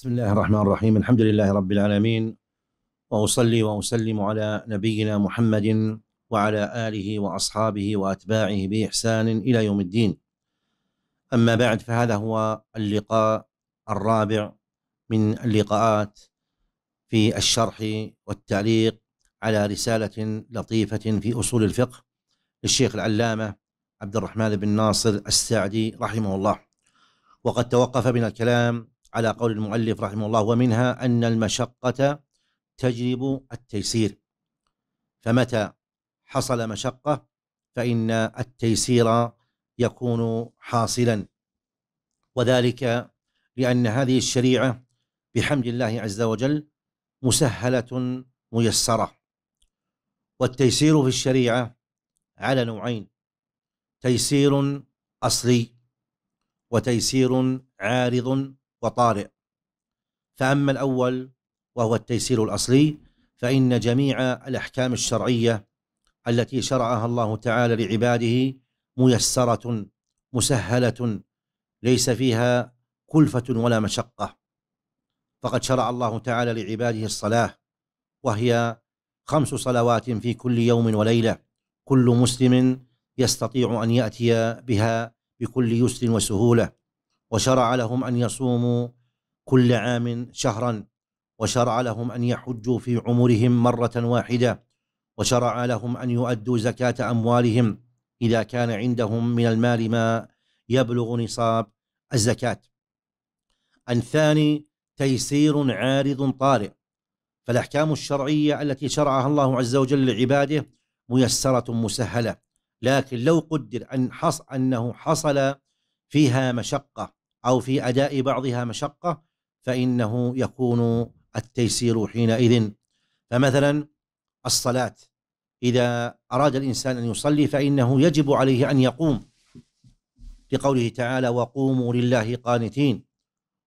بسم الله الرحمن الرحيم الحمد لله رب العالمين واصلي واسلم على نبينا محمد وعلى اله واصحابه واتباعه باحسان الى يوم الدين. اما بعد فهذا هو اللقاء الرابع من اللقاءات في الشرح والتعليق على رساله لطيفه في اصول الفقه للشيخ العلامه عبد الرحمن بن ناصر السعدي رحمه الله. وقد توقف بنا الكلام على قول المؤلف رحمه الله ومنها أن المشقة تجلب التيسير فمتى حصل مشقة فإن التيسير يكون حاصلا وذلك لأن هذه الشريعة بحمد الله عز وجل مسهلة ميسرة والتيسير في الشريعة على نوعين تيسير أصلي وتيسير عارض وطارئ فأما الأول وهو التيسير الأصلي فإن جميع الأحكام الشرعية التي شرعها الله تعالى لعباده ميسرة مسهلة ليس فيها كلفة ولا مشقة فقد شرع الله تعالى لعباده الصلاة وهي خمس صلوات في كل يوم وليلة كل مسلم يستطيع أن يأتي بها بكل يسر وسهولة وشرع لهم أن يصوموا كل عام شهرا وشرع لهم أن يحجوا في عمرهم مرة واحدة وشرع لهم أن يؤدوا زكاة أموالهم إذا كان عندهم من المال ما يبلغ نصاب الزكاة الثاني تيسير عارض طارئ فالأحكام الشرعية التي شرعها الله عز وجل لعباده ميسرة مسهلة لكن لو قدر أن حص أنه حصل فيها مشقة او في اداء بعضها مشقه فانه يكون التيسير حينئذ فمثلا الصلاه اذا اراد الانسان ان يصلي فانه يجب عليه ان يقوم لقوله تعالى وقوموا لله قانتين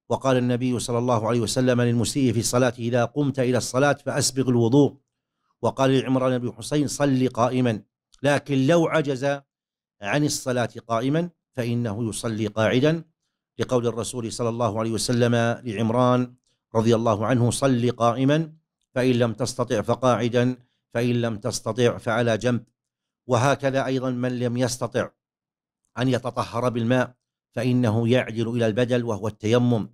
وقال النبي صلى الله عليه وسلم للمسيء في الصلاه اذا قمت الى الصلاه فاسبغ الوضوء وقال لعمران بن حسين صل قائما لكن لو عجز عن الصلاه قائما فانه يصلي قاعدا لقول الرسول صلى الله عليه وسلم لعمران رضي الله عنه صل قائما فإن لم تستطع فقاعدا فإن لم تستطع فعلى جنب وهكذا أيضا من لم يستطع أن يتطهر بالماء فإنه يعدل إلى البدل وهو التيمم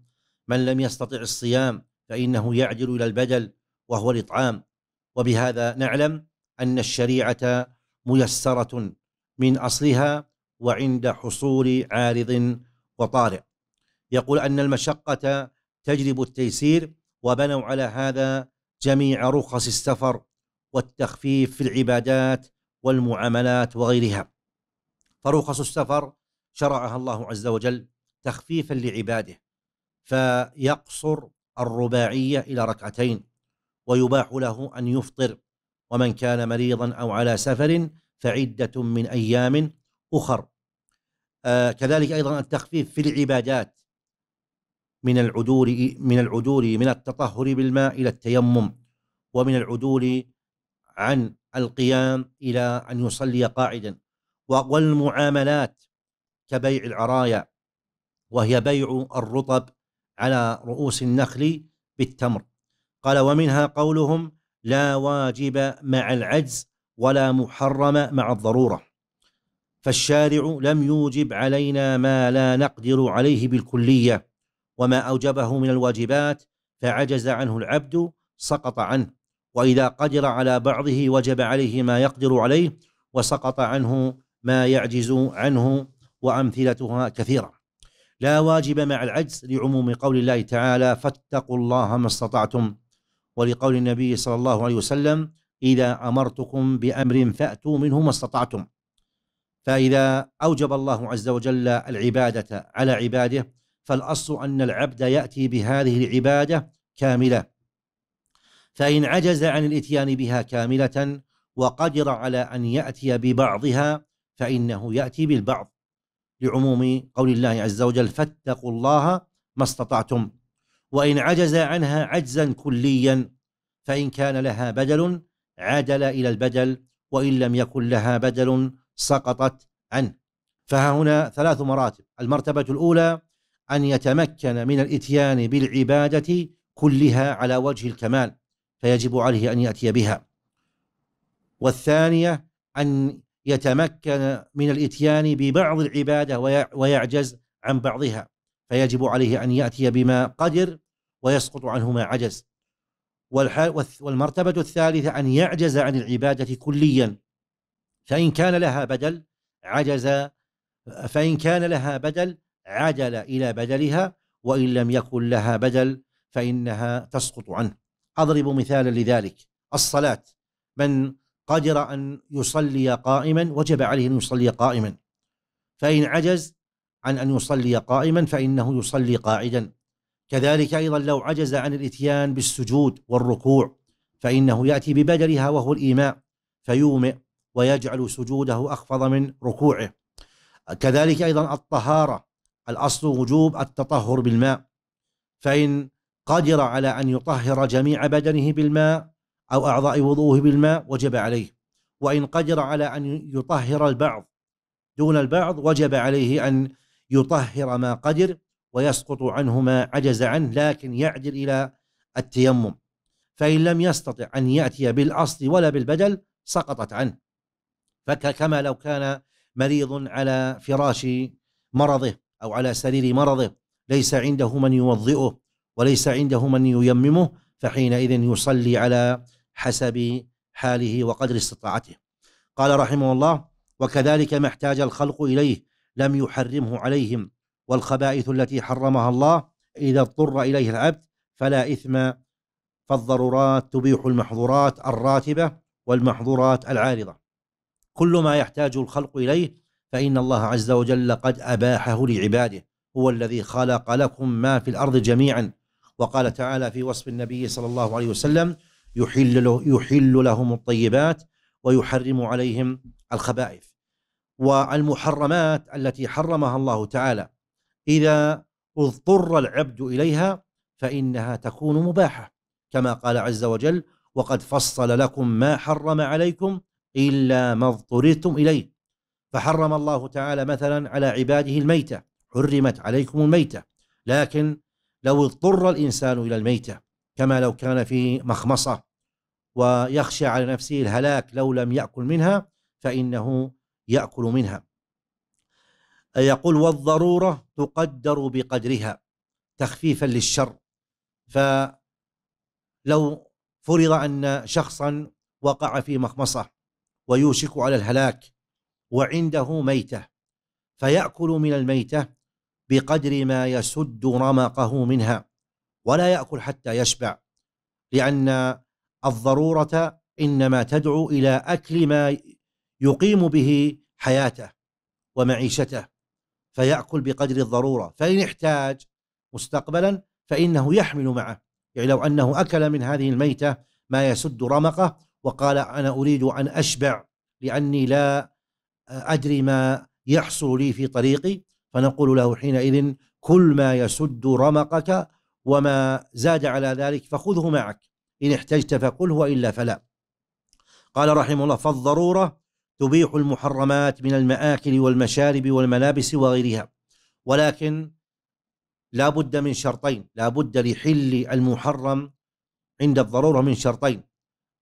من لم يستطع الصيام فإنه يعدل إلى البدل وهو الإطعام وبهذا نعلم أن الشريعة ميسرة من أصلها وعند حصول عارض وطارئ يقول أن المشقة تجلب التيسير وبنوا على هذا جميع رخص السفر والتخفيف في العبادات والمعاملات وغيرها فرخص السفر شرعها الله عز وجل تخفيفا لعباده فيقصر الرباعية إلى ركعتين ويباح له أن يفطر ومن كان مريضا أو على سفر فعدة من أيام أخر آه، كذلك أيضا التخفيف في العبادات من العدول من العدول من التطهر بالماء إلى التيمم ومن العدول عن القيام إلى أن يصلي قاعدا والمعاملات كبيع العرايا وهي بيع الرطب على رؤوس النخل بالتمر قال ومنها قولهم لا واجب مع العجز ولا محرم مع الضروره فالشارع لم يوجب علينا ما لا نقدر عليه بالكليه وما أوجبه من الواجبات فعجز عنه العبد سقط عنه وإذا قدر على بعضه وجب عليه ما يقدر عليه وسقط عنه ما يعجز عنه وأمثلتها كثيرة لا واجب مع العجز لعموم قول الله تعالى فاتقوا الله ما استطعتم ولقول النبي صلى الله عليه وسلم إذا أمرتكم بأمر فأتوا منه ما استطعتم فإذا أوجب الله عز وجل العبادة على عباده فالاصل ان العبد ياتي بهذه العباده كامله فان عجز عن الاتيان بها كامله وقدر على ان ياتي ببعضها فانه ياتي بالبعض لعموم قول الله عز وجل فاتقوا الله ما استطعتم وان عجز عنها عجزا كليا فان كان لها بدل عادل الى البدل وان لم يكن لها بدل سقطت عنه فها هنا ثلاث مراتب المرتبه الاولى أن يتمكن من الإتيان بالعبادة كلها على وجه الكمال فيجب عليه أن يأتي بها والثانية أن يتمكن من الإتيان ببعض العبادة ويعجز عن بعضها فيجب عليه أن يأتي بما قدر ويسقط عنه ما عجز والمرتبة الثالثة أن يعجز عن العبادة كليا فإن كان لها بدل عجز فإن كان لها بدل عجل إلى بدلها وإن لم يكن لها بدل فإنها تسقط عنه أضرب مثالا لذلك الصلاة من قدر أن يصلي قائما وجب عليه أن يصلي قائما فإن عجز عن أن يصلي قائما فإنه يصلي قاعدا كذلك أيضا لو عجز عن الإتيان بالسجود والركوع فإنه يأتي ببدلها وهو الإيماء فيومئ ويجعل سجوده أخفض من ركوعه كذلك أيضا الطهارة الأصل وجوب التطهر بالماء فإن قدر على أن يطهر جميع بدنه بالماء أو أعضاء وضوه بالماء وجب عليه وإن قدر على أن يطهر البعض دون البعض وجب عليه أن يطهر ما قدر ويسقط عنه ما عجز عنه لكن يعدل إلى التيمم فإن لم يستطع أن يأتي بالأصل ولا بالبدل سقطت عنه فكما لو كان مريض على فراش مرضه أو على سرير مرضه ليس عنده من يوضئه وليس عنده من ييممه فحينئذ يصلي على حسب حاله وقدر استطاعته قال رحمه الله وكذلك ما احتاج الخلق إليه لم يحرمه عليهم والخبائث التي حرمها الله إذا اضطر إليه العبد فلا إثم فالضرورات تبيح المحظورات الراتبة والمحظورات العارضة كل ما يحتاج الخلق إليه فإن الله عز وجل قد أباحه لعباده هو الذي خلق لكم ما في الأرض جميعا وقال تعالى في وصف النبي صلى الله عليه وسلم يحل, له يحل لهم الطيبات ويحرم عليهم الخبائث والمحرمات التي حرمها الله تعالى إذا اضطر العبد إليها فإنها تكون مباحة كما قال عز وجل وقد فصل لكم ما حرم عليكم إلا ما اضطررتم إليه فحرم الله تعالى مثلا على عباده الميتة حرمت عليكم الميتة لكن لو اضطر الإنسان إلى الميتة كما لو كان في مخمصة ويخشى على نفسه الهلاك لو لم يأكل منها فإنه يأكل منها يقول والضرورة تقدر بقدرها تخفيفا للشر فلو فرض أن شخصا وقع في مخمصة ويوشك على الهلاك وعنده ميته فياكل من الميته بقدر ما يسد رمقه منها ولا ياكل حتى يشبع لان الضروره انما تدعو الى اكل ما يقيم به حياته ومعيشته فياكل بقدر الضروره فان احتاج مستقبلا فانه يحمل معه يعني لو انه اكل من هذه الميته ما يسد رمقه وقال انا اريد ان اشبع لاني لا أدري ما يحصل لي في طريقي فنقول له حينئذ كل ما يسد رمقك وما زاد على ذلك فخذه معك إن احتجت فقل وإلا فلا قال رحمه الله فالضرورة تبيح المحرمات من المآكل والمشارب والملابس وغيرها ولكن لا بد من شرطين لا بد لحل المحرم عند الضرورة من شرطين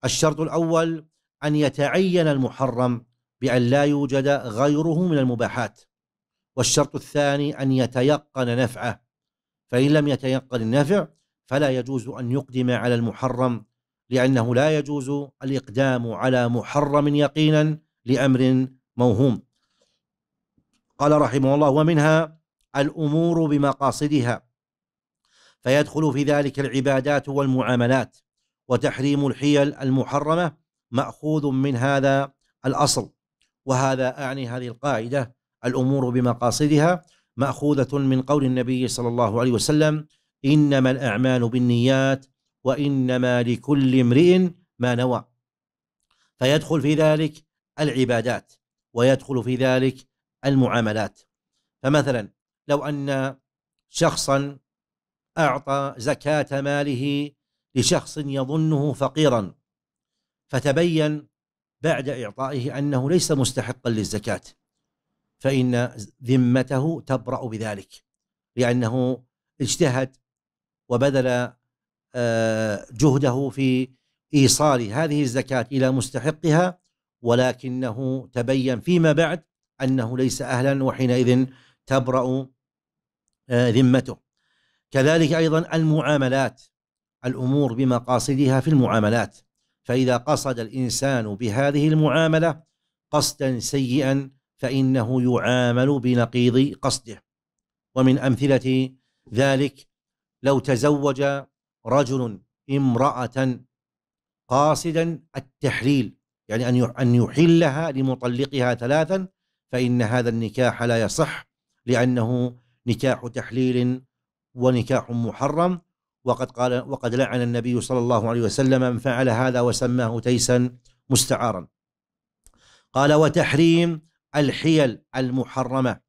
الشرط الأول أن يتعين المحرم بأن لا يوجد غيره من المباحات والشرط الثاني أن يتيقن نفعه فإن لم يتيقن النفع فلا يجوز أن يقدم على المحرم لأنه لا يجوز الإقدام على محرم يقينا لأمر موهوم قال رحمه الله ومنها الأمور بمقاصدها فيدخل في ذلك العبادات والمعاملات وتحريم الحيل المحرمة مأخوذ من هذا الأصل وهذا أعني هذه القاعدة الأمور بمقاصدها مأخوذة من قول النبي صلى الله عليه وسلم إنما الأعمال بالنيات وإنما لكل امرئ ما نوى فيدخل في ذلك العبادات ويدخل في ذلك المعاملات فمثلا لو أن شخصا أعطى زكاة ماله لشخص يظنه فقيرا فتبين بعد إعطائه أنه ليس مستحقا للزكاة فإن ذمته تبرأ بذلك لأنه اجتهد وبذل آه، جهده في إيصال هذه الزكاة إلى مستحقها ولكنه تبين فيما بعد أنه ليس أهلا وحينئذ تبرأ آه، ذمته كذلك أيضا المعاملات الأمور بمقاصدها في المعاملات فإذا قصد الإنسان بهذه المعاملة قصدا سيئا فإنه يعامل بنقيض قصده ومن أمثلة ذلك لو تزوج رجل امرأة قاصدا التحليل يعني أن أن يحلها لمطلقها ثلاثا فإن هذا النكاح لا يصح لأنه نكاح تحليل ونكاح محرم وقد قال وقد لعن النبي صلى الله عليه وسلم من فعل هذا وسماه تيسا مستعارا قال وتحريم الحيل المحرمة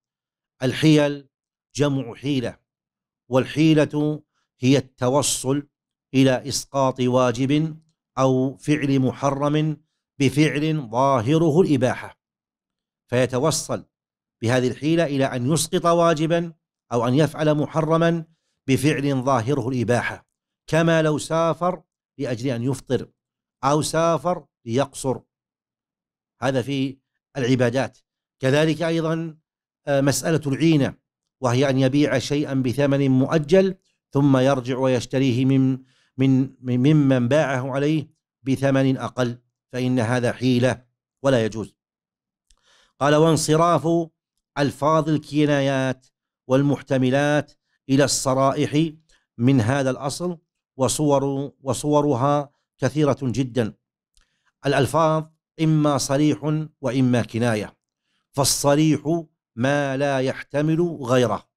الحيل جمع حيلة والحيلة هي التوصل إلى إسقاط واجب أو فعل محرم بفعل ظاهره الإباحة فيتوصل بهذه الحيلة إلى أن يسقط واجبا أو أن يفعل محرما بفعل ظاهره الإباحة كما لو سافر لأجل أن يفطر أو سافر ليقصر هذا في العبادات كذلك أيضا آه، مسألة العينة وهي أن يبيع شيئا بثمن مؤجل ثم يرجع ويشتريه من من ممن باعه عليه بثمن أقل فإن هذا حيلة ولا يجوز قال وانصراف ألفاظ الكنايات والمحتملات إلى الصرائح من هذا الأصل وصور وصورها كثيرة جدا الألفاظ إما صريح وإما كناية فالصريح ما لا يحتمل غيره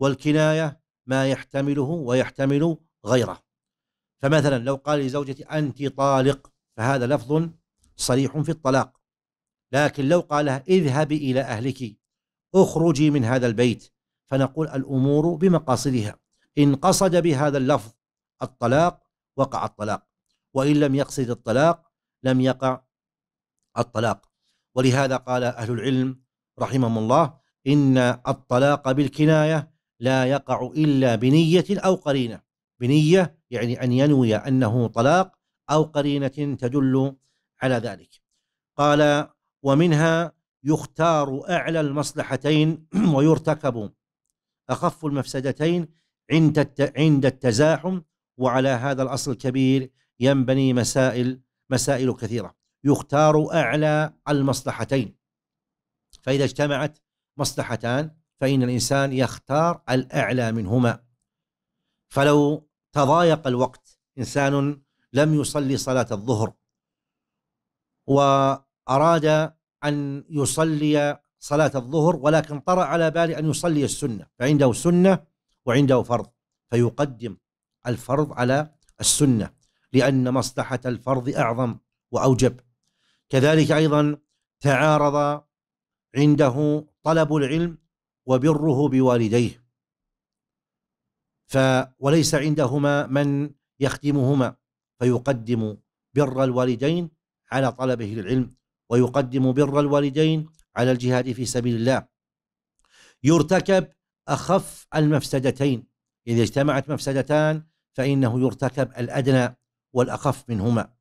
والكناية ما يحتمله ويحتمل غيره فمثلا لو قال لزوجتي أنت طالق فهذا لفظ صريح في الطلاق لكن لو قال لها اذهبي إلى أهلك اخرجي من هذا البيت فنقول الأمور بمقاصدها إن قصد بهذا اللفظ الطلاق وقع الطلاق وإن لم يقصد الطلاق لم يقع الطلاق ولهذا قال أهل العلم رحمهم الله إن الطلاق بالكناية لا يقع إلا بنية أو قرينة بنية يعني أن ينوي أنه طلاق أو قرينة تدل على ذلك قال ومنها يختار أعلى المصلحتين ويرتكب أخف المفسدتين عند عند التزاحم وعلى هذا الأصل الكبير ينبني مسائل مسائل كثيرة يختار أعلى المصلحتين فإذا اجتمعت مصلحتان فإن الإنسان يختار الأعلى منهما فلو تضايق الوقت إنسان لم يصلي صلاة الظهر وأراد أن يصلي صلاة الظهر ولكن طرأ على بالي أن يصلي السنة فعنده سنة وعنده فرض فيقدم الفرض على السنة لأن مصلحة الفرض أعظم وأوجب كذلك أيضا تعارض عنده طلب العلم وبره بوالديه ف وليس عندهما من يخدمهما فيقدم بر الوالدين على طلبه للعلم ويقدم بر الوالدين على الجهاد في سبيل الله يرتكب أخف المفسدتين إذا اجتمعت مفسدتان فإنه يرتكب الأدنى والأخف منهما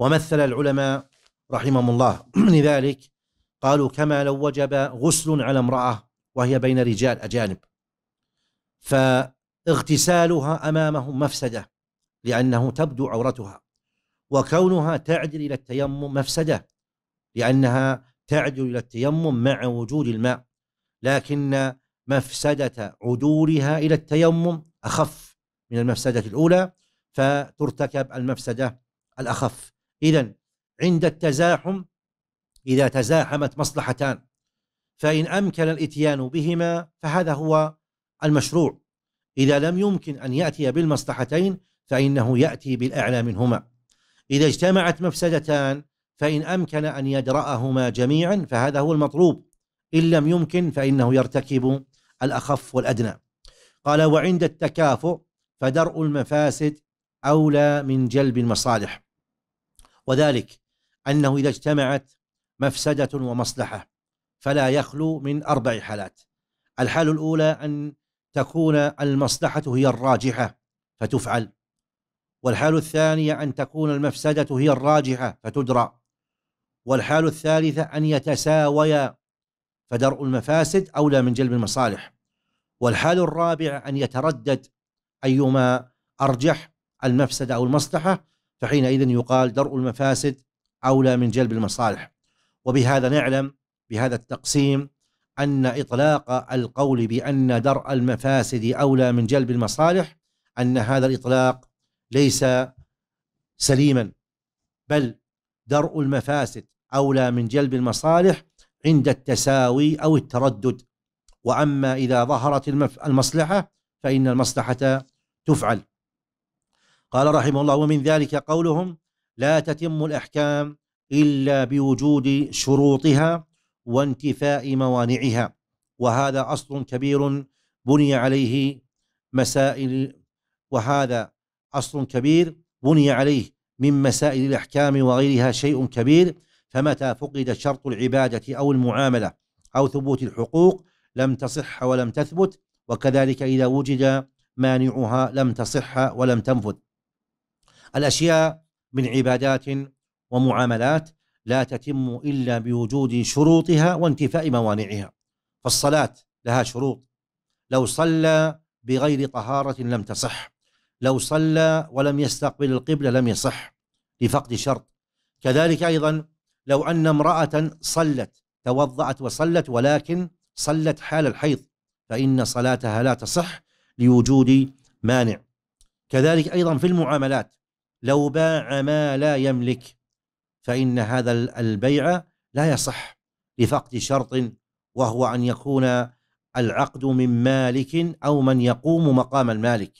ومثل العلماء رحمهم الله لذلك قالوا كما لو وجب غسل على امرأة وهي بين رجال أجانب فاغتسالها أمامهم مفسدة لأنه تبدو عورتها وكونها تعدل إلى التيمم مفسدة لأنها تعدو إلى التيمم مع وجود الماء لكن مفسدة عدولها إلى التيمم أخف من المفسدة الأولى فترتكب المفسدة الأخف إذا عند التزاحم إذا تزاحمت مصلحتان فإن أمكن الإتيان بهما فهذا هو المشروع إذا لم يمكن أن يأتي بالمصلحتين فإنه يأتي بالأعلى منهما إذا اجتمعت مفسدتان فإن أمكن أن يدرأهما جميعا فهذا هو المطلوب إن لم يمكن فإنه يرتكب الأخف والأدنى قال وعند التكافؤ فدرء المفاسد أولى من جلب المصالح وذلك أنه إذا اجتمعت مفسدة ومصلحة فلا يخلو من أربع حالات الحال الأولى أن تكون المصلحة هي الراجحة فتفعل والحال الثانية أن تكون المفسدة هي الراجحة فتدرى والحال الثالثة أن يتساويا فدرء المفاسد أولى من جلب المصالح والحال الرابع أن يتردد أيما أرجح المفسدة أو المصلحة فحينئذ يقال درء المفاسد أولى من جلب المصالح وبهذا نعلم بهذا التقسيم أن إطلاق القول بأن درء المفاسد أولى من جلب المصالح أن هذا الإطلاق ليس سليما بل درء المفاسد أولى من جلب المصالح عند التساوي أو التردد وأما إذا ظهرت المصلحة فإن المصلحة تفعل قال رحمه الله ومن ذلك قولهم لا تتم الأحكام إلا بوجود شروطها وانتفاء موانعها وهذا أصل كبير بني عليه مسائل وهذا أصل كبير بني عليه من مسائل الأحكام وغيرها شيء كبير فمتى فقد شرط العبادة أو المعاملة أو ثبوت الحقوق لم تصح ولم تثبت وكذلك إذا وجد مانعها لم تصح ولم تنفذ الأشياء من عبادات ومعاملات لا تتم إلا بوجود شروطها وانتفاء موانعها فالصلاة لها شروط لو صلى بغير طهارة لم تصح لو صلى ولم يستقبل القبلة لم يصح لفقد شرط كذلك أيضا لو أن امرأة صلت توضأت وصلت ولكن صلت حال الحيض فإن صلاتها لا تصح لوجود مانع كذلك أيضا في المعاملات لو باع ما لا يملك فإن هذا البيع لا يصح لفقد شرط وهو أن يكون العقد من مالك أو من يقوم مقام المالك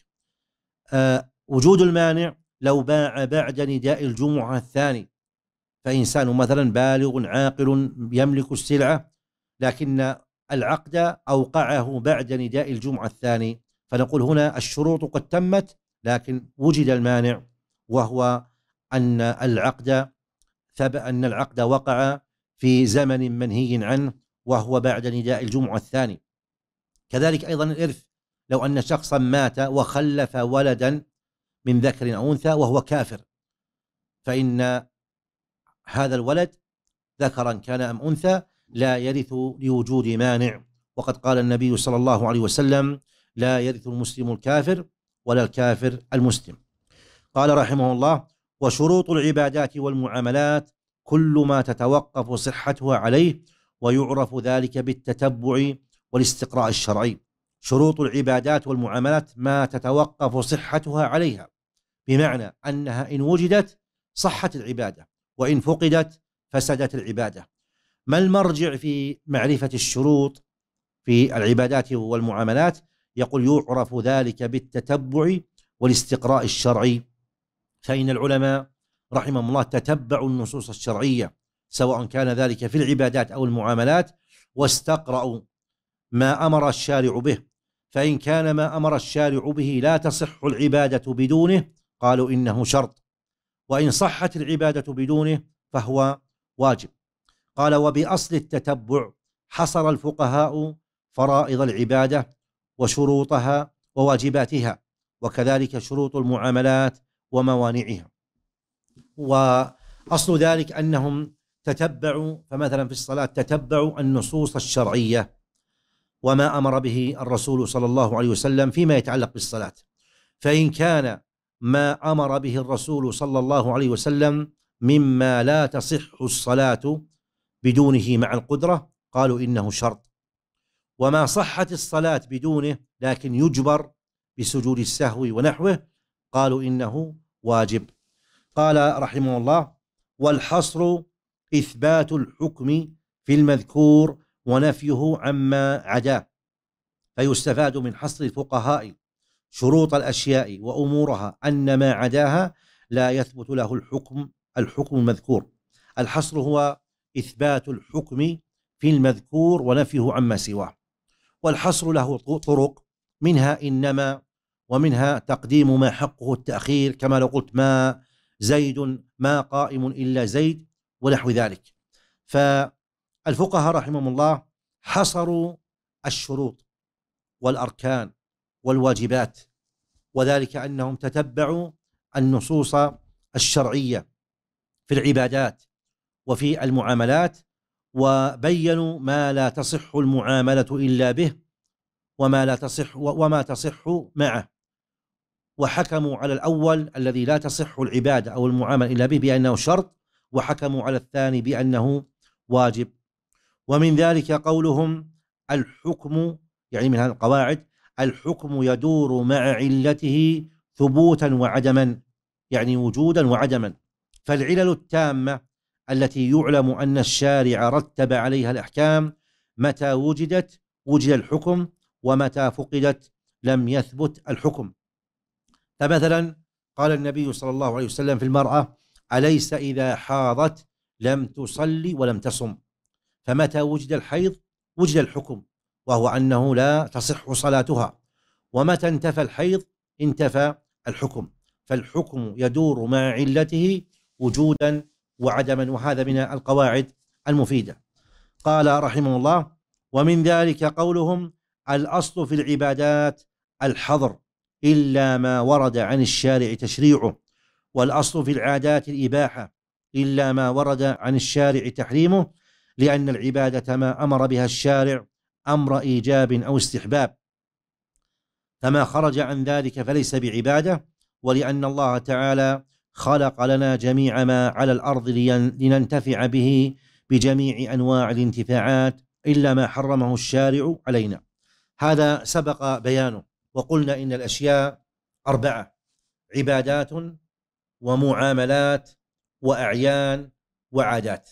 أه وجود المانع لو باع بعد نداء الجمعة الثاني فإنسان مثلا بالغ عاقل يملك السلعة لكن العقد أوقعه بعد نداء الجمعة الثاني فنقول هنا الشروط قد تمت لكن وجد المانع وهو أن العقد ثب أن العقد وقع في زمن منهي عنه وهو بعد نداء الجمعة الثاني كذلك أيضا الإرث لو أن شخصا مات وخلف ولدا من ذكر أو أنثى وهو كافر فإن هذا الولد ذكرا كان أم أنثى لا يرث لوجود مانع وقد قال النبي صلى الله عليه وسلم لا يرث المسلم الكافر ولا الكافر المسلم قال رحمه الله وشروط العبادات والمعاملات كل ما تتوقف صحتها عليه ويعرف ذلك بالتتبع والاستقراء الشرعي شروط العبادات والمعاملات ما تتوقف صحتها عليها بمعنى انها ان وجدت صحت العباده وإن فقدت فسدت العبادة ما المرجع في معرفة الشروط في العبادات والمعاملات يقول يعرف ذلك بالتتبع والاستقراء الشرعي فإن العلماء رحمهم الله تتبعوا النصوص الشرعية سواء كان ذلك في العبادات أو المعاملات واستقرأوا ما أمر الشارع به فإن كان ما أمر الشارع به لا تصح العبادة بدونه قالوا إنه شرط وإن صحت العبادة بدونه فهو واجب قال وبأصل التتبع حصر الفقهاء فرائض العبادة وشروطها وواجباتها وكذلك شروط المعاملات وموانعها وأصل ذلك أنهم تتبعوا فمثلا في الصلاة تتبعوا النصوص الشرعية وما أمر به الرسول صلى الله عليه وسلم فيما يتعلق بالصلاة فإن كان ما امر به الرسول صلى الله عليه وسلم مما لا تصح الصلاه بدونه مع القدره قالوا انه شرط وما صحت الصلاه بدونه لكن يجبر بسجود السهو ونحوه قالوا انه واجب قال رحمه الله والحصر اثبات الحكم في المذكور ونفيه عما عداه فيستفاد من حصر الفقهاء شروط الأشياء وأمورها أن ما عداها لا يثبت له الحكم الحكم المذكور الحصر هو إثبات الحكم في المذكور ونفيه عما سواه والحصر له طرق منها إنما ومنها تقديم ما حقه التأخير كما لو قلت ما زيد ما قائم إلا زيد ونحو ذلك فالفقهاء رحمهم الله حصروا الشروط والأركان والواجبات وذلك انهم تتبعوا النصوص الشرعيه في العبادات وفي المعاملات وبينوا ما لا تصح المعامله الا به وما لا تصح وما تصح معه وحكموا على الاول الذي لا تصح العباده او المعامله الا به بانه شرط وحكموا على الثاني بانه واجب ومن ذلك قولهم الحكم يعني من هذه القواعد الحكم يدور مع علته ثبوتا وعدما يعني وجودا وعدما فالعلل التامة التي يعلم أن الشارع رتب عليها الأحكام متى وجدت وجد الحكم ومتى فقدت لم يثبت الحكم فمثلا قال النبي صلى الله عليه وسلم في المرأة أليس إذا حاضت لم تصلي ولم تصم فمتى وجد الحيض وجد الحكم وهو أنه لا تصح صلاتها ومتى انتفى الحيض انتفى الحكم فالحكم يدور مع علته وجودا وعدما وهذا من القواعد المفيدة قال رحمه الله ومن ذلك قولهم الأصل في العبادات الحظر إلا ما ورد عن الشارع تشريعه والأصل في العادات الإباحة إلا ما ورد عن الشارع تحريمه لأن العبادة ما أمر بها الشارع امر ايجاب او استحباب فما خرج عن ذلك فليس بعباده ولان الله تعالى خلق لنا جميع ما على الارض لننتفع به بجميع انواع الانتفاعات الا ما حرمه الشارع علينا هذا سبق بيانه وقلنا ان الاشياء اربعه عبادات ومعاملات واعيان وعادات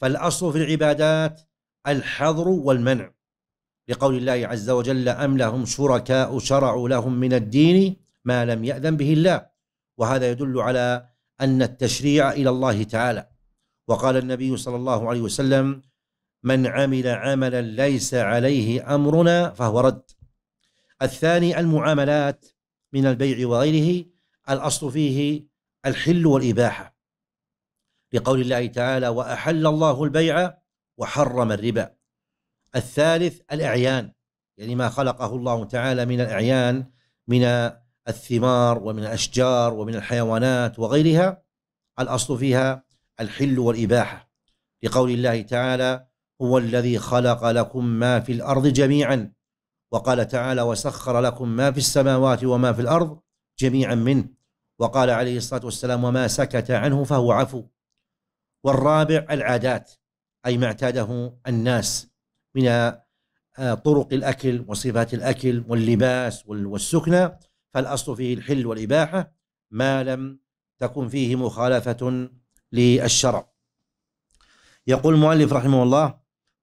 فالاصل في العبادات الحظر والمنع لقول الله عز وجل أم لهم شركاء شرعوا لهم من الدين ما لم يأذن به الله وهذا يدل على أن التشريع إلى الله تعالى وقال النبي صلى الله عليه وسلم من عمل عملا ليس عليه أمرنا فهو رد الثاني المعاملات من البيع وغيره الأصل فيه الحل والإباحة لقول الله تعالى وأحل الله البيع وحرم الربا الثالث الأعيان يعني ما خلقه الله تعالى من الأعيان من الثمار ومن الأشجار ومن الحيوانات وغيرها الأصل فيها الحل والإباحة لقول الله تعالى هو الذي خلق لكم ما في الأرض جميعا وقال تعالى وسخر لكم ما في السماوات وما في الأرض جميعا منه وقال عليه الصلاة والسلام وما سكت عنه فهو عفو والرابع العادات أي ما اعتاده الناس من آه، طرق الأكل وصفات الأكل واللباس والسكنة فالأصل فيه الحل والإباحة ما لم تكن فيه مخالفة للشرع يقول المؤلف رحمه الله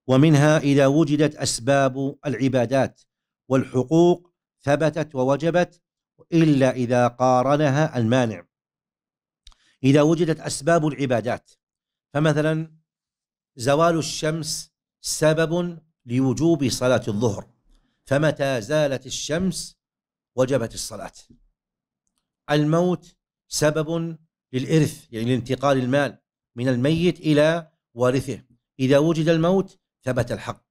ومنها إذا وجدت أسباب العبادات والحقوق ثبتت ووجبت إلا إذا قارنها المانع إذا وجدت أسباب العبادات فمثلا زوال الشمس سبب لوجوب صلاة الظهر فمتى زالت الشمس وجبت الصلاة الموت سبب للإرث يعني لانتقال المال من الميت إلى وارثه إذا وجد الموت ثبت الحق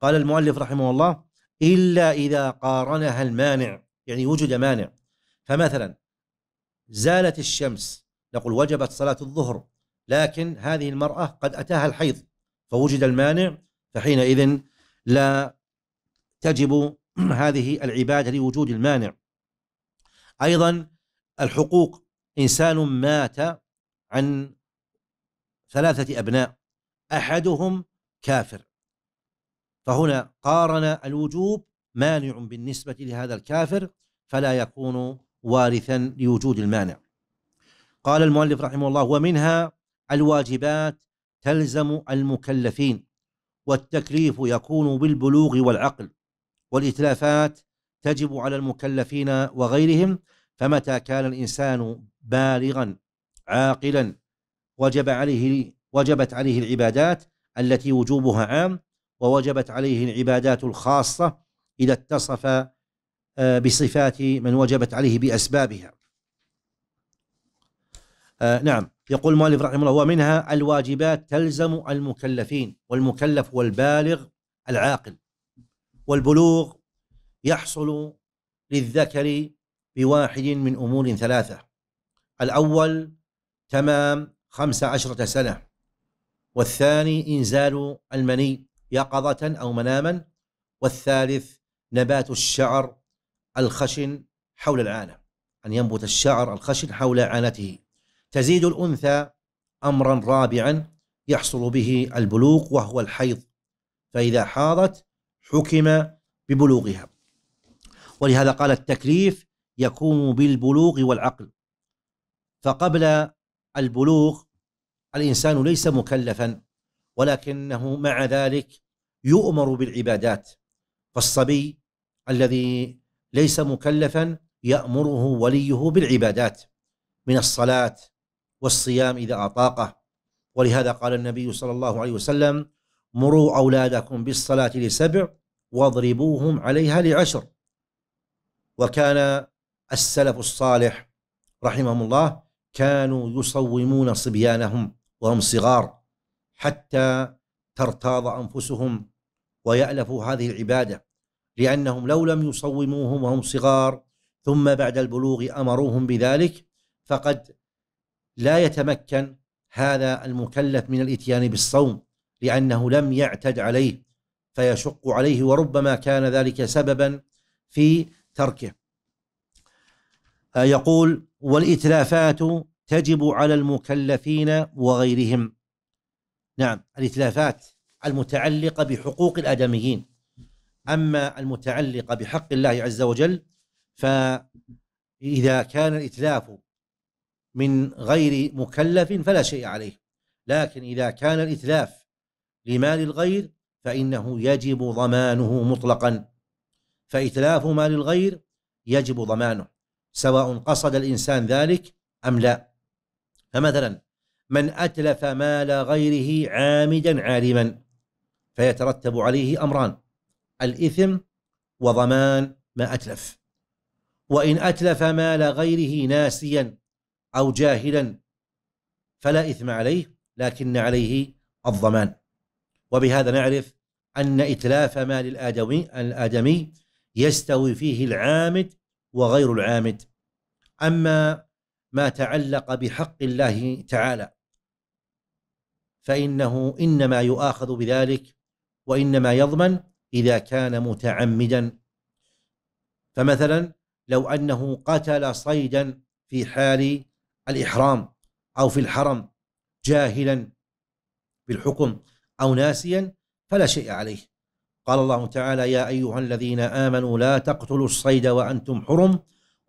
قال المؤلف رحمه الله إلا إذا قارنها المانع يعني وجد مانع فمثلا زالت الشمس نقول وجبت صلاة الظهر لكن هذه المرأة قد أتاها الحيض فوجد المانع فحينئذ لا تجب هذه العبادة لوجود المانع أيضا الحقوق إنسان مات عن ثلاثة أبناء أحدهم كافر فهنا قارن الوجوب مانع بالنسبة لهذا الكافر فلا يكون وارثا لوجود المانع قال المؤلف رحمه الله ومنها الواجبات تلزم المكلفين والتكليف يكون بالبلوغ والعقل والإتلافات تجب على المكلفين وغيرهم فمتى كان الإنسان بالغا عاقلا وجب عليه وجبت عليه العبادات التي وجوبها عام ووجبت عليه العبادات الخاصة إذا اتصف آه، بصفات من وجبت عليه بأسبابها آه، نعم يقول المؤلف رحمه الله ومنها الواجبات تلزم المكلفين والمكلف هو البالغ العاقل والبلوغ يحصل للذكر بواحد من أمور ثلاثة الأول تمام خمس عشرة سنة والثاني إنزال المني يقظة أو مناما والثالث نبات الشعر الخشن حول العانة أن ينبت الشعر الخشن حول عانته تزيد الأنثى أمرا رابعا يحصل به البلوغ وهو الحيض فإذا حاضت حكم ببلوغها ولهذا قال التكليف يكون بالبلوغ والعقل فقبل البلوغ الإنسان ليس مكلفا ولكنه مع ذلك يؤمر بالعبادات فالصبي الذي ليس مكلفا يأمره وليه بالعبادات من الصلاة والصيام إذا أطاقه ولهذا قال النبي صلى الله عليه وسلم مروا أولادكم بالصلاة لسبع واضربوهم عليها لعشر وكان السلف الصالح رحمهم الله كانوا يصومون صبيانهم وهم صغار حتى ترتاض أنفسهم ويألفوا هذه العبادة لأنهم لو لم يصوموهم وهم صغار ثم بعد البلوغ أمروهم بذلك فقد لا يتمكن هذا المكلف من الاتيان بالصوم لانه لم يعتد عليه فيشق عليه وربما كان ذلك سببا في تركه آه، يقول والاتلافات تجب على المكلفين وغيرهم نعم الاتلافات المتعلقه بحقوق الادميين اما المتعلقه بحق الله عز وجل فاذا كان الاتلاف من غير مكلف فلا شيء عليه لكن إذا كان الإتلاف لمال الغير فإنه يجب ضمانه مطلقا فإتلاف مال الغير يجب ضمانه سواء قصد الإنسان ذلك أم لا فمثلا من أتلف مال غيره عامدا عالما فيترتب عليه أمران الإثم وضمان ما أتلف وإن أتلف مال غيره ناسيا أو جاهلا فلا إثم عليه لكن عليه الضمان وبهذا نعرف أن إتلاف مال الآدمي, الآدمي يستوي فيه العامد وغير العامد أما ما تعلق بحق الله تعالى فإنه إنما يؤاخذ بذلك وإنما يضمن إذا كان متعمدا فمثلا لو أنه قتل صيدا في حال الإحرام أو في الحرم جاهلا بالحكم أو ناسيا فلا شيء عليه قال الله تعالى يا أيها الذين آمنوا لا تقتلوا الصيد وأنتم حرم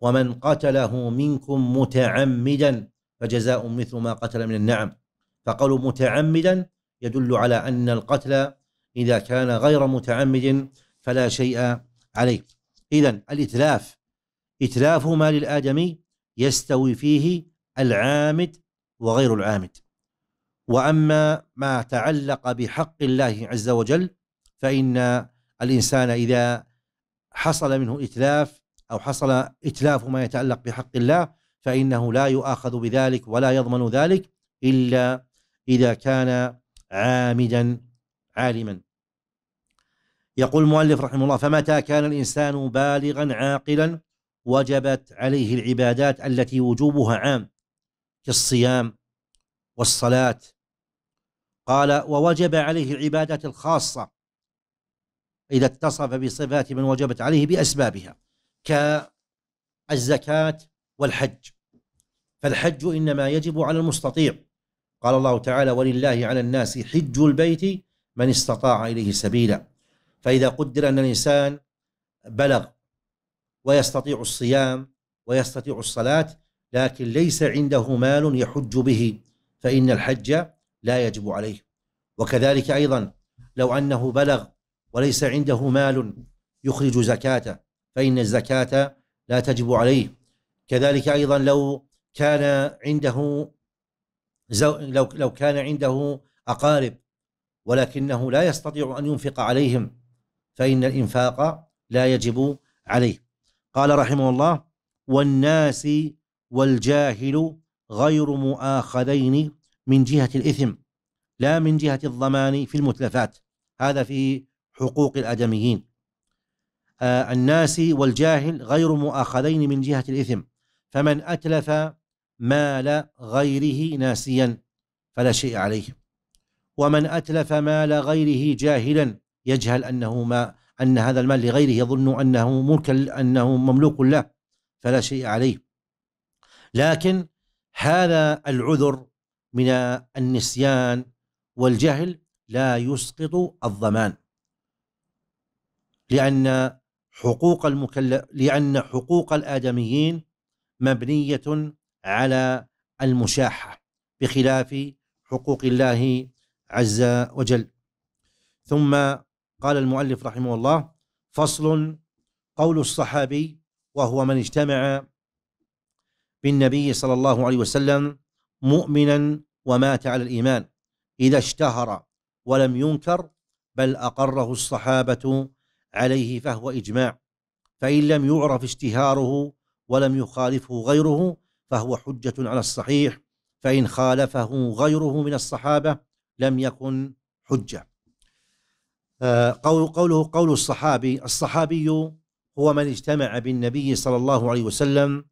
ومن قتله منكم متعمدا فجزاء مثل ما قتل من النعم فقالوا متعمدا يدل على أن القتل إذا كان غير متعمد فلا شيء عليه إذا الإتلاف إتلاف مال الآدمي يستوي فيه العامد وغير العامد واما ما تعلق بحق الله عز وجل فان الانسان اذا حصل منه اتلاف او حصل اتلاف ما يتعلق بحق الله فانه لا يؤاخذ بذلك ولا يضمن ذلك الا اذا كان عامدا عالما يقول المؤلف رحمه الله فمتى كان الانسان بالغا عاقلا وجبت عليه العبادات التي وجوبها عام كالصيام والصلاة قال ووجب عليه العبادات الخاصة إذا اتصف بصفات من وجبت عليه بأسبابها كالزكاة والحج فالحج إنما يجب على المستطيع قال الله تعالى ولله على الناس حج البيت من استطاع إليه سبيلا فإذا قدر أن الإنسان بلغ ويستطيع الصيام ويستطيع الصلاة لكن ليس عنده مال يحج به فإن الحج لا يجب عليه وكذلك أيضا لو أنه بلغ وليس عنده مال يخرج زكاته فإن الزكاة لا تجب عليه كذلك أيضا لو كان عنده زو لو لو كان عنده أقارب ولكنه لا يستطيع أن ينفق عليهم فإن الإنفاق لا يجب عليه قال رحمه الله والناس والجاهل غير مؤاخذين من جهة الإثم لا من جهة الضمان في المتلفات هذا في حقوق الآدميين آه الناس والجاهل غير مؤاخذين من جهة الإثم فمن أتلف مال غيره ناسيا فلا شيء عليه ومن أتلف مال غيره جاهلا يجهل أنه ما أن هذا المال لغيره يظن أنه ملك أنه مملوك له فلا شيء عليه لكن هذا العذر من النسيان والجهل لا يسقط الضمان لأن حقوق المكلف لأن حقوق الآدميين مبنية على المشاحة بخلاف حقوق الله عز وجل ثم قال المؤلف رحمه الله فصل قول الصحابي وهو من اجتمع بالنبي صلى الله عليه وسلم مؤمنا ومات على الايمان اذا اشتهر ولم ينكر بل اقره الصحابه عليه فهو اجماع فان لم يعرف اشتهاره ولم يخالفه غيره فهو حجه على الصحيح فان خالفه غيره من الصحابه لم يكن حجه آه، قول قوله قول الصحابي الصحابي هو من اجتمع بالنبي صلى الله عليه وسلم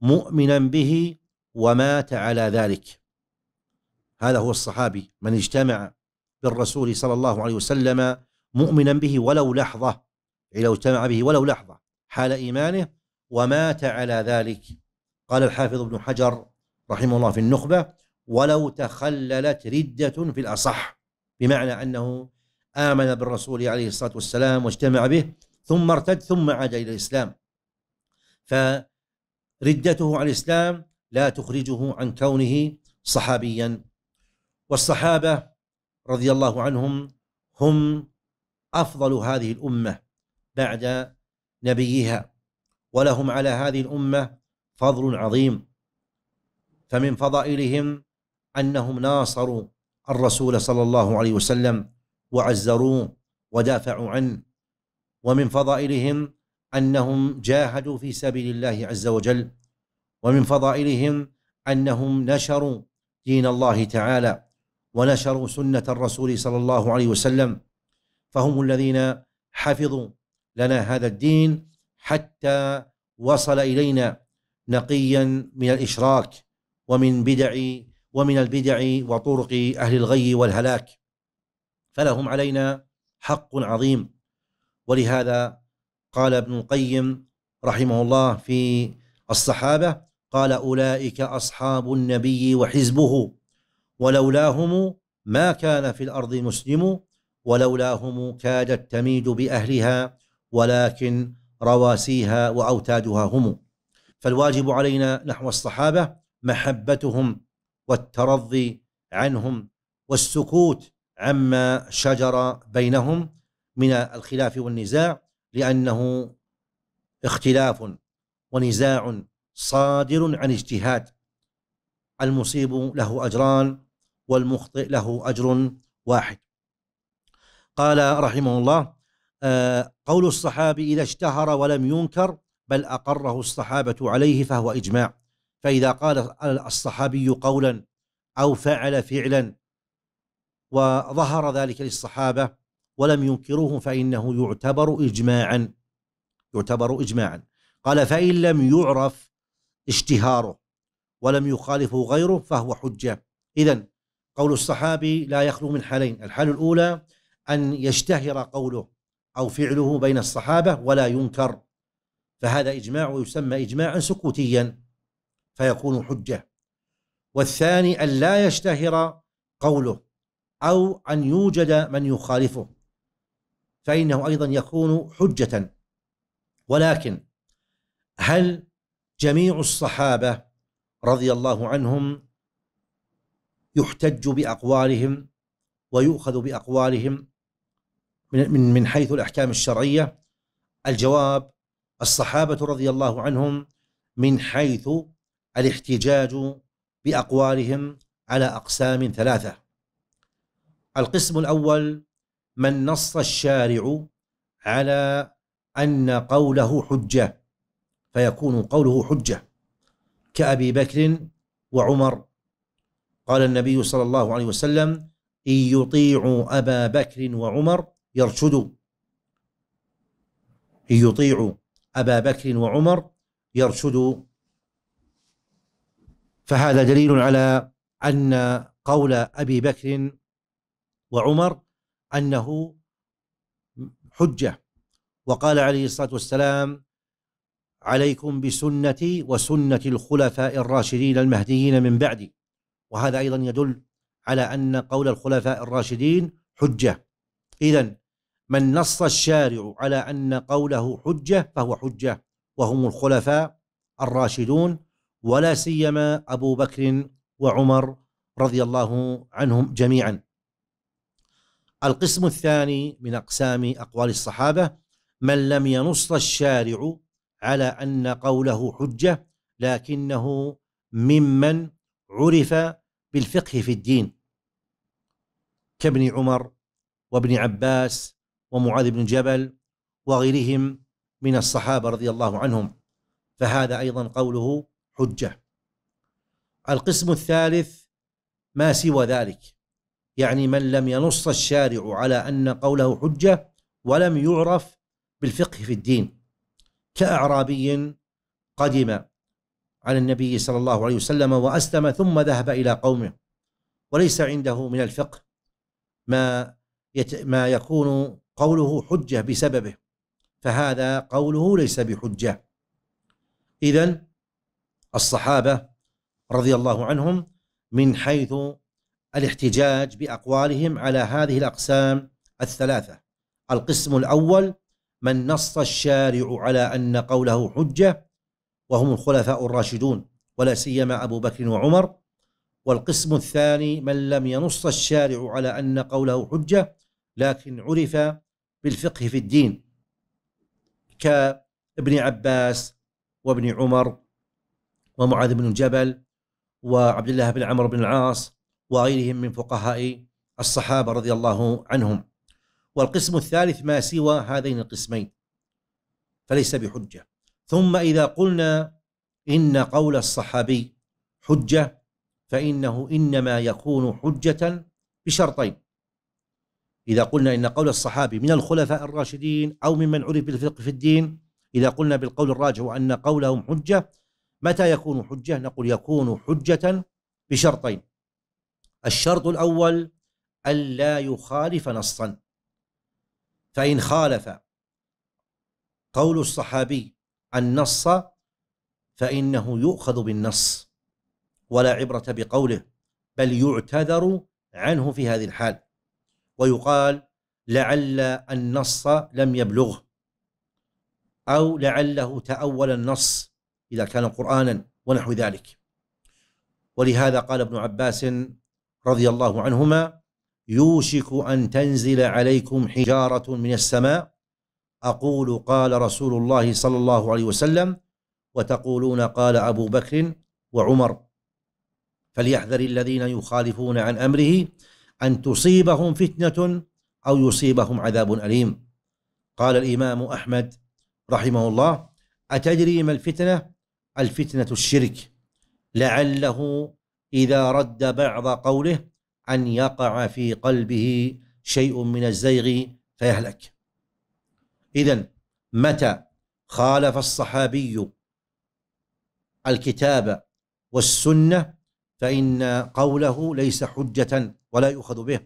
مؤمنا به ومات على ذلك هذا هو الصحابي من اجتمع بالرسول صلى الله عليه وسلم مؤمنا به ولو لحظه يعني لو اجتمع به ولو لحظه حال ايمانه ومات على ذلك قال الحافظ ابن حجر رحمه الله في النخبه ولو تخللت رده في الاصح بمعنى انه امن بالرسول عليه الصلاه والسلام واجتمع به ثم ارتد ثم عاد الى الاسلام ف ردته عن الإسلام لا تخرجه عن كونه صحابيا والصحابة رضي الله عنهم هم أفضل هذه الأمة بعد نبيها ولهم على هذه الأمة فضل عظيم فمن فضائلهم أنهم ناصروا الرسول صلى الله عليه وسلم وعزروه ودافعوا عنه ومن فضائلهم انهم جاهدوا في سبيل الله عز وجل ومن فضائلهم انهم نشروا دين الله تعالى ونشروا سنه الرسول صلى الله عليه وسلم فهم الذين حفظوا لنا هذا الدين حتى وصل الينا نقيا من الاشراك ومن بدع ومن البدع وطرق اهل الغي والهلاك فلهم علينا حق عظيم ولهذا قال ابن القيم رحمه الله في الصحابة قال أولئك أصحاب النبي وحزبه ولولاهم ما كان في الأرض مسلم ولولاهم كادت تميد بأهلها ولكن رواسيها وأوتادها هم فالواجب علينا نحو الصحابة محبتهم والترضي عنهم والسكوت عما شجر بينهم من الخلاف والنزاع لأنه اختلاف ونزاع صادر عن اجتهاد المصيب له أجران والمخطئ له أجر واحد قال رحمه الله آه، قول الصحابي إذا اشتهر ولم ينكر بل أقره الصحابة عليه فهو إجماع فإذا قال الصحابي قولا أو فعل فعلا وظهر ذلك للصحابة ولم ينكروه فإنه يعتبر إجماعا يعتبر إجماعا قال فإن لم يعرف اشتهاره ولم يخالفه غيره فهو حجة إذا قول الصحابي لا يخلو من حالين الحال الأولى أن يشتهر قوله أو فعله بين الصحابة ولا ينكر فهذا إجماع ويسمى إجماعا سكوتيا فيكون حجة والثاني أن لا يشتهر قوله أو أن يوجد من يخالفه فإنه أيضا يكون حجة ولكن هل جميع الصحابة رضي الله عنهم يحتج بأقوالهم ويؤخذ بأقوالهم من من حيث الأحكام الشرعية الجواب الصحابة رضي الله عنهم من حيث الاحتجاج بأقوالهم على أقسام ثلاثة القسم الأول من نص الشارع على أن قوله حجة فيكون قوله حجة كأبي بكر وعمر قال النبي صلى الله عليه وسلم إن يطيعوا أبا بكر وعمر يرشدوا إن يطيعوا أبا بكر وعمر يرشدوا فهذا دليل على أن قول أبي بكر وعمر أنه حجة وقال عليه الصلاة والسلام عليكم بسنتي وسنة الخلفاء الراشدين المهديين من بعدي وهذا أيضا يدل على أن قول الخلفاء الراشدين حجة إذا من نص الشارع على أن قوله حجة فهو حجة وهم الخلفاء الراشدون ولا سيما أبو بكر وعمر رضي الله عنهم جميعا القسم الثاني من أقسام أقوال الصحابة من لم ينص الشارع على أن قوله حجة لكنه ممن عرف بالفقه في الدين كابن عمر وابن عباس ومعاذ بن جبل وغيرهم من الصحابة رضي الله عنهم فهذا أيضا قوله حجة القسم الثالث ما سوى ذلك يعني من لم ينص الشارع على أن قوله حجة ولم يعرف بالفقه في الدين كأعرابي قدم على النبي صلى الله عليه وسلم وأسلم ثم ذهب إلى قومه وليس عنده من الفقه ما ما يكون قوله حجة بسببه فهذا قوله ليس بحجة إذا الصحابة رضي الله عنهم من حيث الاحتجاج باقوالهم على هذه الاقسام الثلاثه القسم الاول من نص الشارع على ان قوله حجه وهم الخلفاء الراشدون ولا سيما ابو بكر وعمر والقسم الثاني من لم ينص الشارع على ان قوله حجه لكن عرف بالفقه في الدين كابن عباس وابن عمر ومعاذ بن جبل وعبد الله بن عمرو بن العاص وغيرهم من فقهاء الصحابة رضي الله عنهم والقسم الثالث ما سوى هذين القسمين فليس بحجة ثم إذا قلنا إن قول الصحابي حجة فإنه إنما يكون حجة بشرطين إذا قلنا إن قول الصحابي من الخلفاء الراشدين أو ممن عرف بالفقه في الدين إذا قلنا بالقول الراجح وأن قولهم حجة متى يكون حجة نقول يكون حجة بشرطين الشرط الأول ألا يخالف نصا فإن خالف قول الصحابي النص فإنه يؤخذ بالنص ولا عبرة بقوله بل يعتذر عنه في هذه الحال ويقال لعل النص لم يبلغه أو لعله تأول النص إذا كان قرآنا ونحو ذلك ولهذا قال ابن عباس رضي الله عنهما يوشك أن تنزل عليكم حجارة من السماء أقول قال رسول الله صلى الله عليه وسلم وتقولون قال أبو بكر وعمر فليحذر الذين يخالفون عن أمره أن تصيبهم فتنة أو يصيبهم عذاب أليم قال الإمام أحمد رحمه الله أتدري ما الفتنة؟ الفتنة الشرك لعله إذا رد بعض قوله أن يقع في قلبه شيء من الزيغ فيهلك إذا متى خالف الصحابي الكتاب والسنة فإن قوله ليس حجة ولا يؤخذ به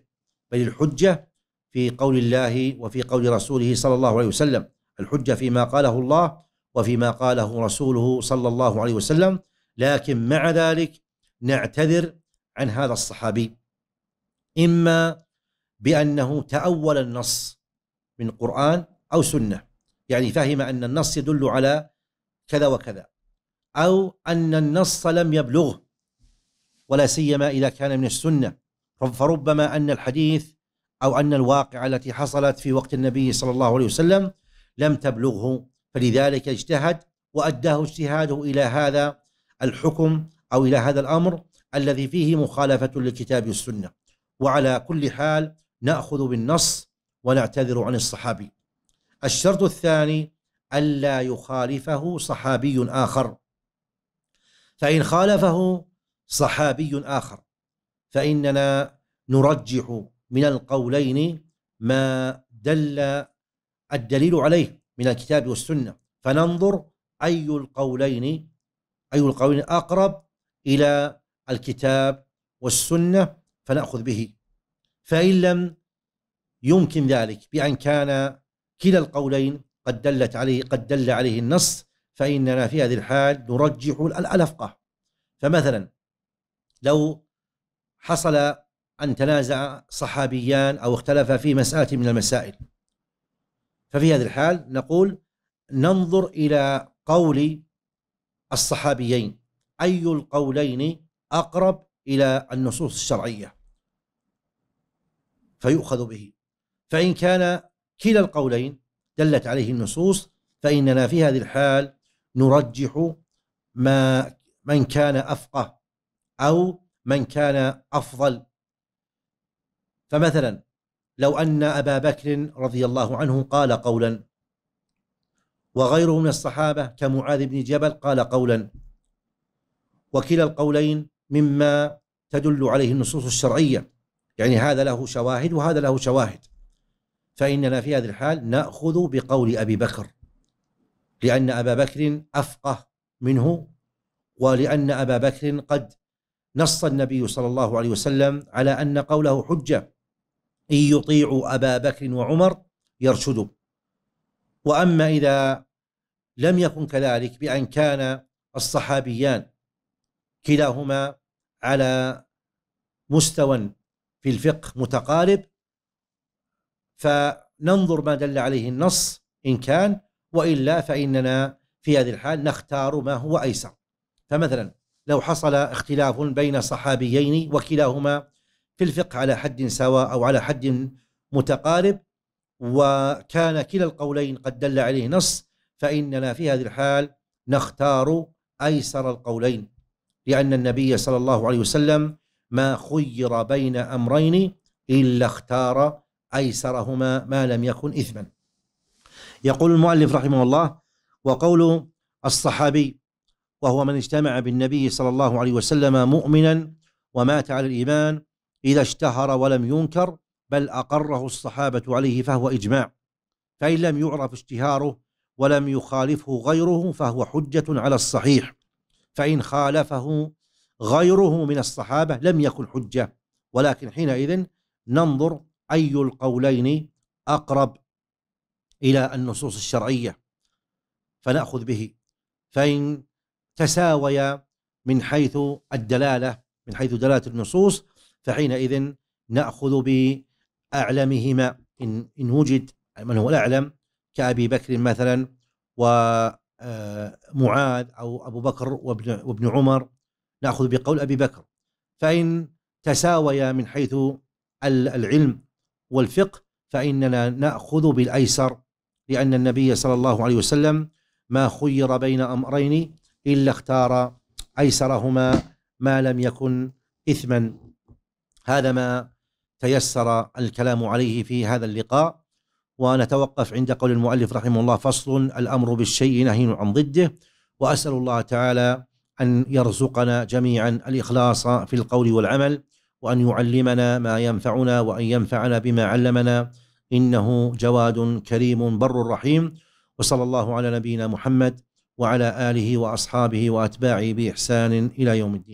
بل الحجة في قول الله وفي قول رسوله صلى الله عليه وسلم الحجة فيما قاله الله وفيما قاله رسوله صلى الله عليه وسلم لكن مع ذلك نعتذر عن هذا الصحابي إما بأنه تأول النص من قرآن أو سنة يعني فهم أن النص يدل على كذا وكذا أو أن النص لم يبلغه ولا سيما إذا كان من السنة فربما أن الحديث أو أن الواقعة التي حصلت في وقت النبي صلى الله عليه وسلم لم تبلغه فلذلك اجتهد وأداه اجتهاده إلى هذا الحكم أو إلى هذا الأمر الذي فيه مخالفة للكتاب والسنة وعلى كل حال نأخذ بالنص ونعتذر عن الصحابي الشرط الثاني ألا يخالفه صحابي آخر فإن خالفه صحابي آخر فإننا نرجح من القولين ما دل الدليل عليه من الكتاب والسنة فننظر أي القولين أي القولين أقرب إلى الكتاب والسنة فنأخذ به فإن لم يمكن ذلك بأن كان كلا القولين قد دلت عليه قد دل عليه النص فإننا في هذه الحال نرجح الألفقة فمثلا لو حصل أن تنازع صحابيان أو اختلفا في مسألة من المسائل ففي هذه الحال نقول ننظر إلى قول الصحابيين أي القولين أقرب إلى النصوص الشرعية فيؤخذ به فإن كان كلا القولين دلت عليه النصوص فإننا في هذه الحال نرجح ما من كان أفقه أو من كان أفضل فمثلا لو أن أبا بكر رضي الله عنه قال قولا وغيره من الصحابة كمعاذ بن جبل قال قولا وكلا القولين مما تدل عليه النصوص الشرعية يعني هذا له شواهد وهذا له شواهد فإننا في هذه الحال نأخذ بقول أبي بكر لأن أبا بكر أفقه منه ولأن أبا بكر قد نص النبي صلى الله عليه وسلم على أن قوله حجة إن يطيعوا أبا بكر وعمر يرشدوا وأما إذا لم يكن كذلك بأن كان الصحابيان كلاهما على مستوى في الفقه متقارب فننظر ما دل عليه النص إن كان وإلا فإننا في هذه الحال نختار ما هو أيسر فمثلا لو حصل اختلاف بين صحابيين وكلاهما في الفقه على حد سواء أو على حد متقارب وكان كلا القولين قد دل عليه نص فإننا في هذه الحال نختار أيسر القولين لأن النبي صلى الله عليه وسلم ما خير بين أمرين إلا اختار أيسرهما ما لم يكن إثما يقول المؤلف رحمه الله وقول الصحابي وهو من اجتمع بالنبي صلى الله عليه وسلم مؤمنا ومات على الإيمان إذا اشتهر ولم ينكر بل أقره الصحابة عليه فهو إجماع فإن لم يعرف اشتهاره ولم يخالفه غيره فهو حجة على الصحيح فإن خالفه غيره من الصحابة لم يكن حجة ولكن حينئذ ننظر أي القولين أقرب إلى النصوص الشرعية فنأخذ به فإن تساويا من حيث الدلالة من حيث دلالة النصوص فحينئذ نأخذ بأعلمهما إن, إن وجد من هو الأعلم كأبي بكر مثلا آه، معاذ أو أبو بكر وابن, وابن عمر نأخذ بقول أبي بكر فإن تساويا من حيث العلم والفقه فإننا نأخذ بالأيسر لأن النبي صلى الله عليه وسلم ما خير بين أمرين إلا اختار أيسرهما ما لم يكن إثما هذا ما تيسر الكلام عليه في هذا اللقاء ونتوقف عند قول المؤلف رحمه الله فصل الأمر بالشيء نهي عن ضده وأسأل الله تعالى أن يرزقنا جميعا الإخلاص في القول والعمل وأن يعلمنا ما ينفعنا وأن ينفعنا بما علمنا إنه جواد كريم بر رحيم وصلى الله على نبينا محمد وعلى آله وأصحابه وأتباعه بإحسان إلى يوم الدين